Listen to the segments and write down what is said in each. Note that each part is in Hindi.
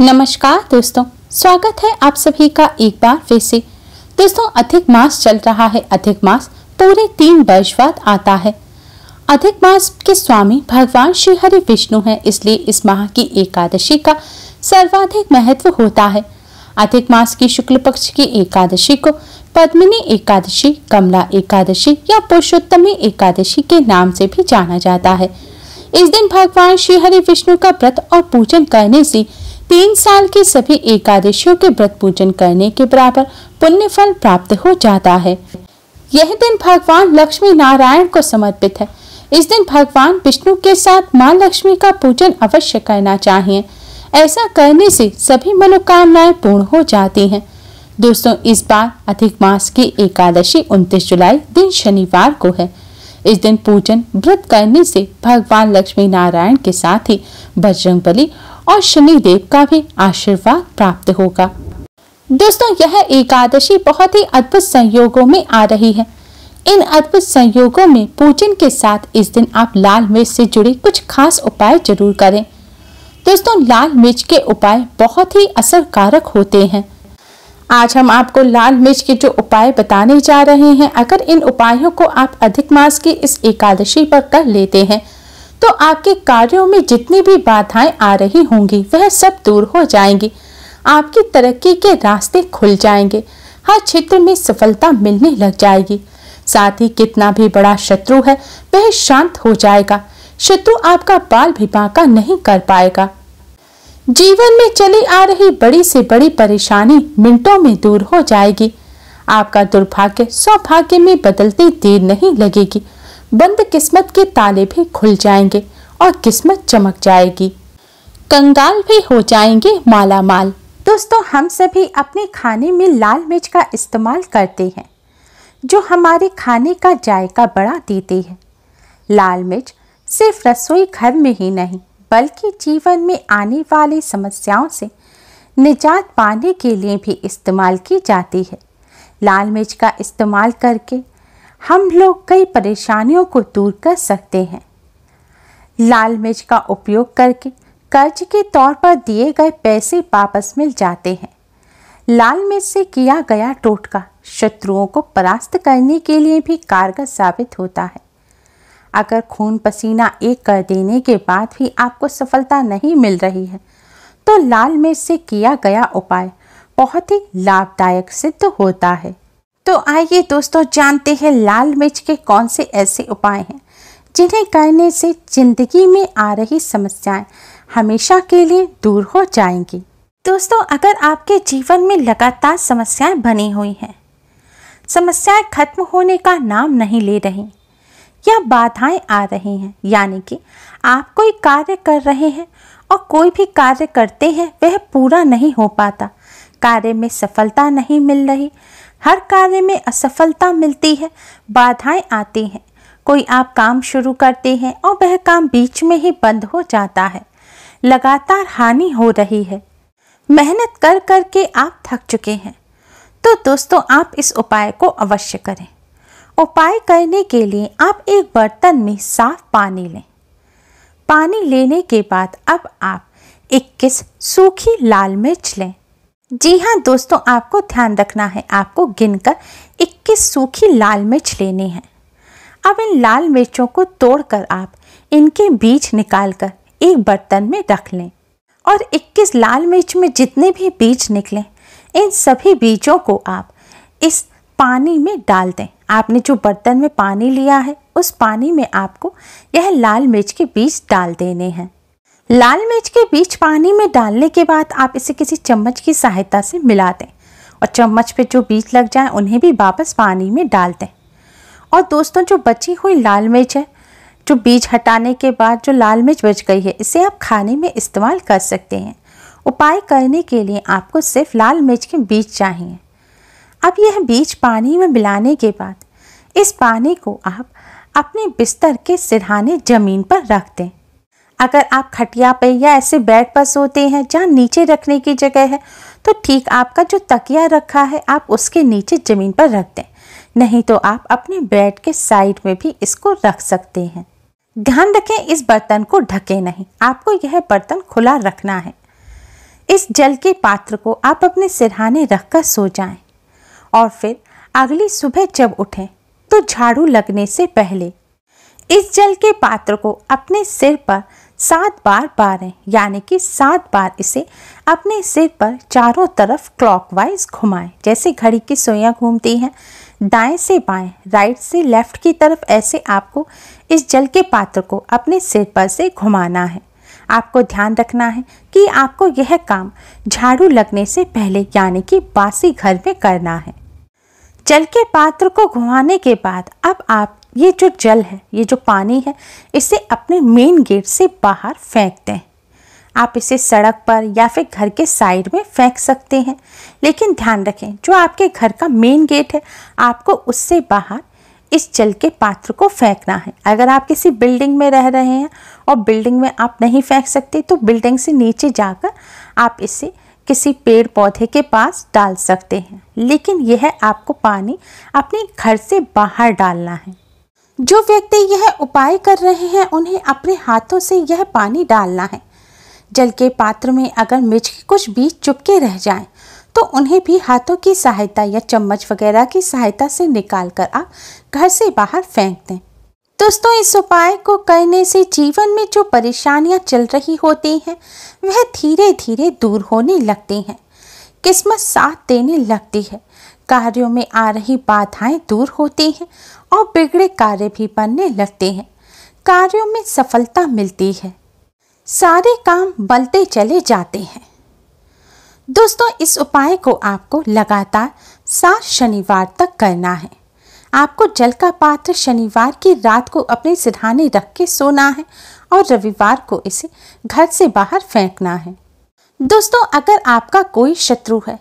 नमस्कार दोस्तों स्वागत है आप सभी का एक बार फिर से दोस्तों अधिक मास चल रहा है अधिक मास पूरे तीन वर्ष बाद आता है अधिक मास के स्वामी भगवान श्री हरि विष्णु हैं इसलिए इस माह की एकादशी का सर्वाधिक महत्व होता है अधिक मास की शुक्ल पक्ष की एकादशी को पद्मिनी एकादशी कमला एकादशी या पुरुषोत्तमी एकादशी के नाम से भी जाना जाता है इस दिन भगवान श्री हरि विष्णु का व्रत और पूजन करने से तीन साल की सभी एकादशियों के व्रत पूजन करने के बराबर पुण्य फल प्राप्त हो जाता है यह दिन भगवान लक्ष्मी नारायण को समर्पित है इस दिन भगवान विष्णु के साथ माँ लक्ष्मी का पूजन अवश्य करना चाहिए ऐसा करने से सभी मनोकामनाएं पूर्ण हो जाती हैं दोस्तों इस बार अधिक मास की एकादशी 29 जुलाई दिन शनिवार को है इस दिन पूजन व्रत करने से भगवान लक्ष्मी नारायण के साथ ही बजरंग बली और शनिदेव का भी आशीर्वाद प्राप्त होगा दोस्तों यह एकादशी बहुत ही अद्भुत संयोगों में आ रही है इन अद्भुत संयोगों में पूजन के साथ इस दिन आप लाल मिर्च से जुड़े कुछ खास उपाय जरूर करें दोस्तों लाल मिर्च के उपाय बहुत ही असरकारक होते हैं आज हम आपको लाल मिर्च के जो उपाय बताने जा रहे हैं अगर इन उपायों को आप अधिक मास की इस एकादशी पर कर लेते हैं तो आपके कार्यों में जितनी भी बाधाएं आ रही होंगी वह सब दूर हो जाएंगी आपकी तरक्की के रास्ते खुल जाएंगे हर क्षेत्र में सफलता मिलने लग जाएगी साथ ही कितना भी बड़ा शत्रु है वह शांत हो जाएगा शत्रु आपका बाल भी बांका नहीं कर पाएगा जीवन में चली आ रही बड़ी से बड़ी परेशानी मिनटों में दूर हो जाएगी आपका दुर्भाग्य सौभाग्य में बदलती देर नहीं लगेगी बंद किस्मत के ताले भी खुल जाएंगे और किस्मत चमक जाएगी कंगाल भी हो जाएंगे माला माल दोस्तों हम सभी अपने खाने में लाल मिर्च का इस्तेमाल करते हैं जो हमारे खाने का जायका बढ़ा देती है लाल मिर्च सिर्फ रसोई घर में ही नहीं बल्कि जीवन में आने वाली समस्याओं से निजात पाने के लिए भी इस्तेमाल की जाती है लाल मिर्च का इस्तेमाल करके हम लोग कई परेशानियों को दूर कर सकते हैं लाल मिर्च का उपयोग करके कर्ज के तौर पर दिए गए पैसे वापस मिल जाते हैं लाल मिर्च से किया गया टोटका शत्रुओं को परास्त करने के लिए भी कारगर साबित होता है अगर खून पसीना एक कर देने के बाद भी आपको सफलता नहीं मिल रही है तो लाल मिर्च से किया गया उपाय बहुत ही लाभदायक सिद्ध होता है तो आइए दोस्तों जानते हैं लाल मिर्च के कौन से ऐसे उपाय हैं जिन्हें करने से जिंदगी में आ रही समस्याएं हमेशा के लिए दूर हो जाएंगी दोस्तों अगर आपके जीवन में लगातार समस्याएं बनी हुई हैं समस्याएं खत्म होने का नाम नहीं ले रही या बाधाएं आ रही हैं यानी कि आप कोई कार्य कर रहे हैं और कोई भी कार्य करते हैं वह पूरा नहीं हो पाता कार्य में सफलता नहीं मिल रही हर कार्य में असफलता मिलती है बाधाएं आती हैं कोई आप काम शुरू करते हैं और वह काम बीच में ही बंद हो जाता है लगातार हानि हो रही है मेहनत कर कर के आप थक चुके हैं तो दोस्तों आप इस उपाय को अवश्य करें उपाय करने के लिए आप एक बर्तन में साफ पानी लें पानी लेने के बाद अब आप 21 सूखी लाल मिर्च लें जी हाँ दोस्तों आपको ध्यान रखना है आपको गिनकर 21 सूखी लाल मिर्च लेनी है अब इन लाल मिर्चों को तोड़कर आप इनके बीज निकालकर एक बर्तन में रख लें और 21 लाल मिर्च में जितने भी बीज निकलें इन सभी बीजों को आप इस पानी में डाल दें आपने जो बर्तन में पानी लिया है उस पानी में आपको यह लाल मिर्च के बीज डाल देने हैं लाल मिर्च के बीज पानी में डालने के बाद आप इसे किसी चम्मच की सहायता से मिला दें और चम्मच पे जो बीज लग जाए उन्हें भी वापस पानी में डाल दें और दोस्तों जो बची हुई लाल मिर्च है जो बीज हटाने के बाद जो लाल मिर्च बच गई है इसे आप खाने में इस्तेमाल कर सकते हैं उपाय करने के लिए आपको सिर्फ लाल मिर्च के बीज चाहिए अब यह बीज पानी में मिलाने के बाद इस पानी को आप अपने बिस्तर के सिरहाने ज़मीन पर रख दें अगर आप खटिया पे या ऐसे बेड पर सोते हैं जहाँ नीचे रखने की जगह है तो ठीक आपका जो तकिया रखा है आप उसके नीचे ज़मीन पर रख दें नहीं तो आप अपने बेड के साइड में भी इसको रख सकते हैं ध्यान रखें इस बर्तन को ढके नहीं आपको यह बर्तन खुला रखना है इस जल के पात्र को आप अपने सिरहाने रख कर सो जाएं और फिर अगली सुबह जब उठें तो झाड़ू लगने से पहले इस जल के पात्र को अपने सिर पर सात बार बारें यानी कि सात बार इसे अपने सिर पर चारों तरफ क्लॉकवाइज घुमाएं जैसे घड़ी की सुइयां घूमती हैं दाएं से बाएं राइट से लेफ्ट की तरफ ऐसे आपको इस जल के पात्र को अपने सिर पर से घुमाना है आपको ध्यान रखना है कि आपको यह काम झाड़ू लगने से पहले यानी कि बासी घर में करना है जल के पात्र को घुमाने के बाद अब आप ये जो जल है ये जो पानी है इसे अपने मेन गेट से बाहर फेंकते हैं आप इसे सड़क पर या फिर घर के साइड में फेंक सकते हैं लेकिन ध्यान रखें जो आपके घर का मेन गेट है आपको उससे बाहर इस जल के पात्र को फेंकना है अगर आप किसी बिल्डिंग में रह रहे हैं और बिल्डिंग में आप नहीं फेंक सकते तो बिल्डिंग से नीचे जाकर आप इसे किसी पेड़ पौधे के पास डाल सकते हैं लेकिन यह आपको पानी अपने घर से बाहर डालना है जो व्यक्ति यह उपाय कर रहे हैं उन्हें अपने हाथों से यह पानी डालना है जल के पात्र में अगर मिर्च के कुछ बीज चुपके रह जाएं तो उन्हें भी हाथों की सहायता या चम्मच वगैरह की सहायता से निकाल कर आप घर से बाहर फेंक दें दोस्तों इस उपाय को करने से जीवन में जो परेशानियां चल रही होती हैं वह धीरे धीरे दूर होने लगती हैं किस्मत साथ देने लगती है कार्यों में आ रही बाधाएं दूर होती हैं और बिगड़े कार्य भी बनने लगते हैं कार्यों में सफलता मिलती है सारे काम बलते चले जाते हैं दोस्तों इस उपाय को आपको लगातार सात शनिवार तक करना है आपको जल का पात्र शनिवार की रात को अपने सिरहाने रख के सोना है और रविवार को इसे घर से बाहर फेंकना है दोस्तों अगर आपका कोई शत्रु है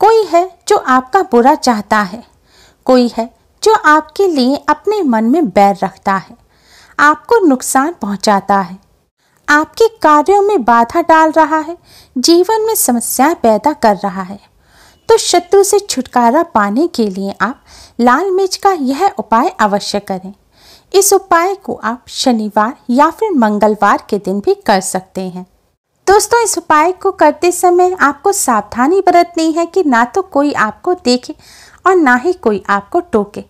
कोई है जो आपका बुरा चाहता है कोई है जो आपके लिए अपने मन में बैर रखता है आपको नुकसान पहुंचाता है आपके कार्यों में बाधा डाल रहा है जीवन में समस्याएं पैदा कर रहा है तो शत्रु से छुटकारा पाने के लिए आप लाल मिर्च का यह उपाय अवश्य करें इस उपाय को आप शनिवार या फिर मंगलवार के दिन भी कर सकते हैं दोस्तों इस उपाय को करते समय आपको सावधानी बरतनी है कि ना तो कोई आपको देखे और ना ही कोई आपको टोके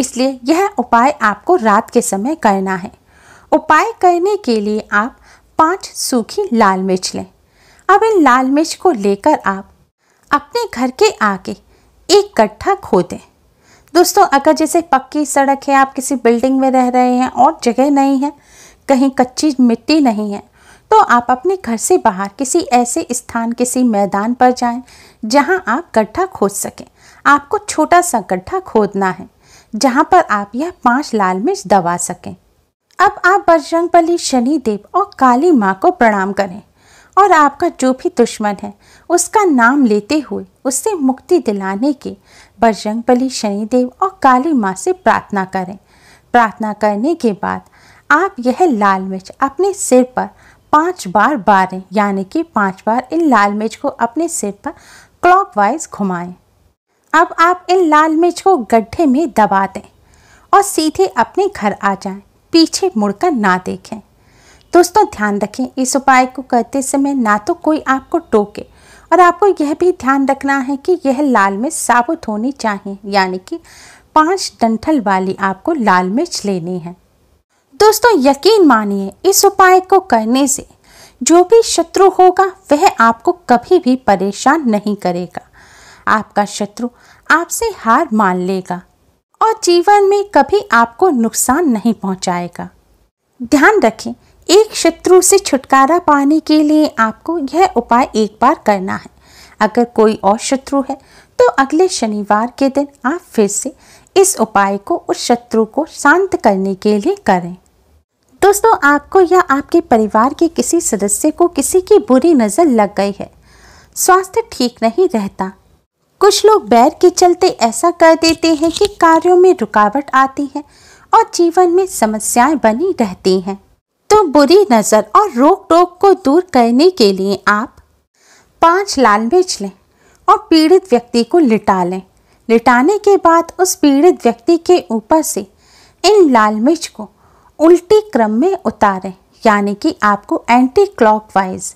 इसलिए यह उपाय आपको रात के समय करना है उपाय करने के लिए आप पांच सूखी लाल मिर्च लें अब इन लाल मिर्च को लेकर आप अपने घर के आगे एक गड्ढा खो दें दोस्तों अगर जैसे पक्की सड़क है आप किसी बिल्डिंग में रह रहे हैं और जगह नहीं है कहीं कच्ची मिट्टी नहीं है तो आप अपने घर से बाहर किसी ऐसे स्थान किसी मैदान पर जाएं जहां आप गड्ढा खोद सकें आपको छोटा सा गड्ढा खोदना है जहां पर आप यह पांच लाल मिर्च दबा सकें अब आप बजरंग बली शनिदेव और काली माँ को प्रणाम करें और आपका जो भी दुश्मन है उसका नाम लेते हुए उससे मुक्ति दिलाने के बजरंग बली शनिदेव और काली माँ से प्रार्थना करें प्रार्थना करने के बाद आप यह लाल मिर्च अपने सिर पर पांच बार बारें यानी कि पांच बार इन लाल मिर्च को अपने सिर पर क्लॉकवाइज घुमाएं। अब आप इन लाल मिर्च को गड्ढे में दबा दें और सीधे अपने घर आ जाएं। पीछे मुड़कर ना देखें दोस्तों ध्यान रखें इस उपाय को करते समय ना तो कोई आपको टोके और आपको यह भी ध्यान रखना है कि यह लाल मिर्च साबुत होनी चाहिए यानी कि पांच डंठल वाली आपको लाल मिर्च लेनी है दोस्तों यकीन मानिए इस उपाय को करने से जो भी शत्रु होगा वह आपको कभी भी परेशान नहीं करेगा आपका शत्रु आपसे हार मान लेगा और जीवन में कभी आपको नुकसान नहीं पहुंचाएगा। ध्यान रखें एक शत्रु से छुटकारा पाने के लिए आपको यह उपाय एक बार करना है अगर कोई और शत्रु है तो अगले शनिवार के दिन आप फिर से इस उपाय को उस शत्रु को शांत करने के लिए करें दोस्तों आपको या आपके परिवार के किसी सदस्य को किसी की बुरी नज़र लग गई है स्वास्थ्य ठीक नहीं रहता कुछ लोग बैर के चलते ऐसा कर देते हैं कि कार्यों में रुकावट आती है और जीवन में समस्याएं बनी रहती हैं तो बुरी नज़र और रोक टोक को दूर करने के लिए आप पांच लाल मिर्च लें और पीड़ित व्यक्ति को लिटा लें लिटाने के बाद उस पीड़ित व्यक्ति के ऊपर से इन लाल मिर्च को उल्टी क्रम में उतारें यानी कि आपको एंटी क्लॉकवाइज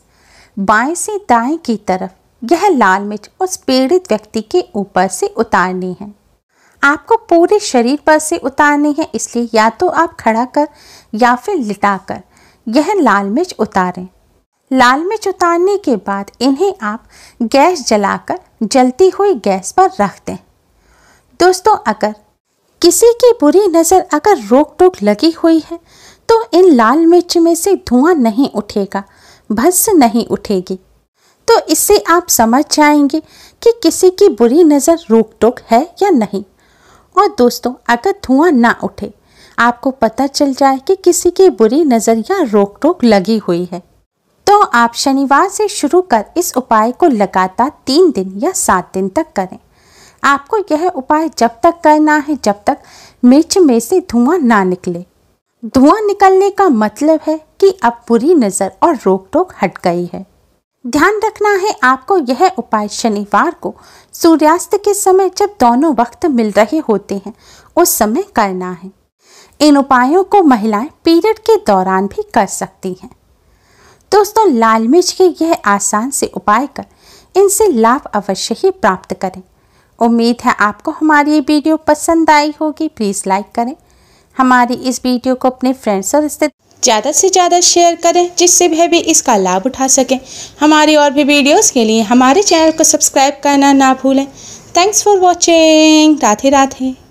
बाएं से दाएं की तरफ यह लाल मिर्च उस पीड़ित व्यक्ति के ऊपर से उतारनी है आपको पूरे शरीर पर से उतारनी है इसलिए या तो आप खड़ा कर या फिर लिटा कर यह लाल मिर्च उतारें लाल मिर्च उतारने के बाद इन्हें आप गैस जलाकर जलती हुई गैस पर रख दें दोस्तों अगर किसी की बुरी नज़र अगर रोक टोक लगी हुई है तो इन लाल मिर्च में से धुआं नहीं उठेगा भस्म नहीं उठेगी तो इससे आप समझ जाएंगे कि किसी की बुरी नज़र रोक टोक है या नहीं और दोस्तों अगर धुआं ना उठे आपको पता चल जाए कि किसी की बुरी नज़र या रोक टोक लगी हुई है तो आप शनिवार से शुरू कर इस उपाय को लगातार तीन दिन या सात दिन तक करें आपको यह उपाय जब तक करना है जब तक मिर्च में से धुआं ना निकले धुआं निकलने का मतलब है कि अब बुरी नज़र और रोक टोक हट गई है ध्यान रखना है आपको यह उपाय शनिवार को सूर्यास्त के समय जब दोनों वक्त मिल रहे होते हैं उस समय करना है इन उपायों को महिलाएं पीरियड के दौरान भी कर सकती हैं दोस्तों लाल मिर्च के यह आसान से उपाय कर इनसे लाभ अवश्य ही प्राप्त करें उम्मीद है आपको हमारी ये वीडियो पसंद आई होगी प्लीज़ लाइक करें हमारी इस वीडियो को अपने फ्रेंड्स और रिश्ते ज़्यादा से ज़्यादा शेयर करें जिससे वह भी इसका लाभ उठा सकें हमारी और भी वीडियोस के लिए हमारे चैनल को सब्सक्राइब करना ना भूलें thanks for watching Radhe Radhe